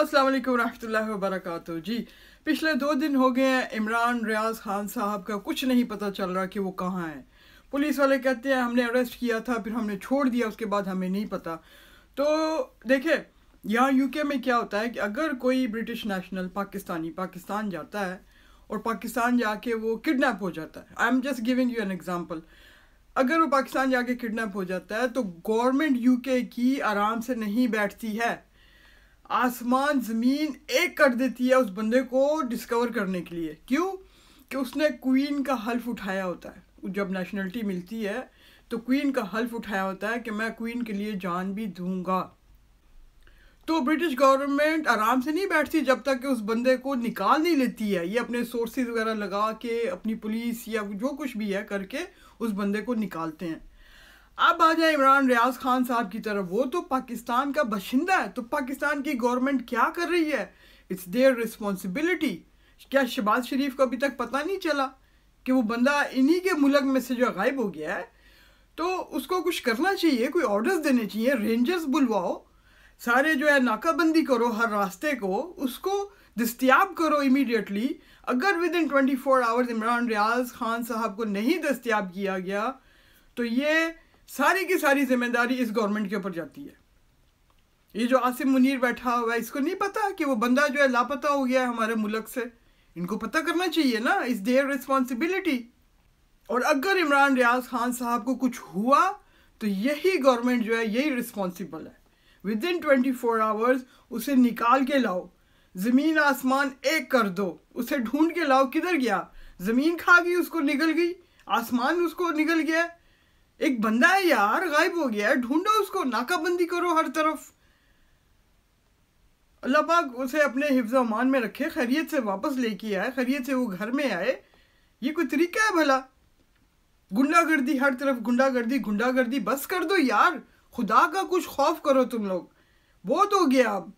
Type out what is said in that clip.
असलम वरहमल वबरक जी पिछले दो दिन हो गए हैं इमरान रियाज खान साहब का कुछ नहीं पता चल रहा कि वो कहाँ हैं पुलिस वाले कहते हैं हमने अरेस्ट किया था फिर हमने छोड़ दिया उसके बाद हमें नहीं पता तो देखे यहाँ यूके में क्या होता है कि अगर कोई ब्रिटिश नेशनल पाकिस्तानी पाकिस्तान जाता है और पाकिस्तान जाके वो किडनैप हो जाता है I am just giving you an example अगर वो पाकिस्तान जाके किडनैप हो जाता है तो गवर्नमेंट यूके की आराम से नहीं बैठती है आसमान ज़मीन एक कर देती है उस बंदे को डिस्कवर करने के लिए क्यों कि उसने क्वीन का हल्फ उठाया होता है जब नेशनलिटी मिलती है तो क्वीन का हल्फ उठाया होता है कि मैं क्वीन के लिए जान भी दूंगा तो ब्रिटिश गवर्नमेंट आराम से नहीं बैठती जब तक कि उस बंदे को निकाल नहीं लेती है ये अपने सोर्सेज वगैरह लगा के अपनी पुलिस या जो कुछ भी है करके उस बंदे को निकालते हैं अब आ जाए इमरान रियाज खान साहब की तरफ वो तो पाकिस्तान का बशिंदा है तो पाकिस्तान की गवर्नमेंट क्या कर रही है इट्स देयर रिस्पॉन्सिबिलिटी क्या शहबाज शरीफ को अभी तक पता नहीं चला कि वो बंदा इन्हीं के मुलक में से जो गायब हो गया है तो उसको कुछ करना चाहिए कोई ऑर्डर्स देने चाहिए रेंजर्स बुलवाओ सारे जो है नाकाबंदी करो हर रास्ते को उसको दस्तियाब करो इमीडिएटली अगर within twenty four hours Imran Riyaz Khan साहब को नहीं दस्तियाब किया गया तो ये सारी की सारी जिम्मेदारी इस गवर्नमेंट के ऊपर जाती है ये जो आसिफ मुनीर बैठा हुआ है इसको नहीं पता कि वो बंदा जो है लापता हो गया है हमारे मुल्क से इनको पता करना चाहिए ना इस देयर रिस्पॉन्सिबिलिटी और अगर इमरान रियाज खान साहब को कुछ हुआ तो यही गवर्नमेंट जो है यही रिस्पॉन्सिबल है within twenty four hours उसे निकाल के लाओ ज़मीन आसमान एक कर दो उसे ढूंढ के लाओ किधर गया ज़मीन खा गई उसको निकल गई आसमान उसको निकल गया एक बंदा है यार गायब हो गया है ढूंढो उसको नाकाबंदी करो हर तरफ अल्लाह पाक उसे अपने हिफ्ज अमान में रखे खैरियत से वापस लेके आए खैरियत से वो घर में आए ये कोई तरीका है भला गुंडागर्दी हर तरफ गुंडागर्दी गुंडागर्दी बस कर दो यार खुदा का कुछ खौफ करो तुम लोग बहुत हो गया अब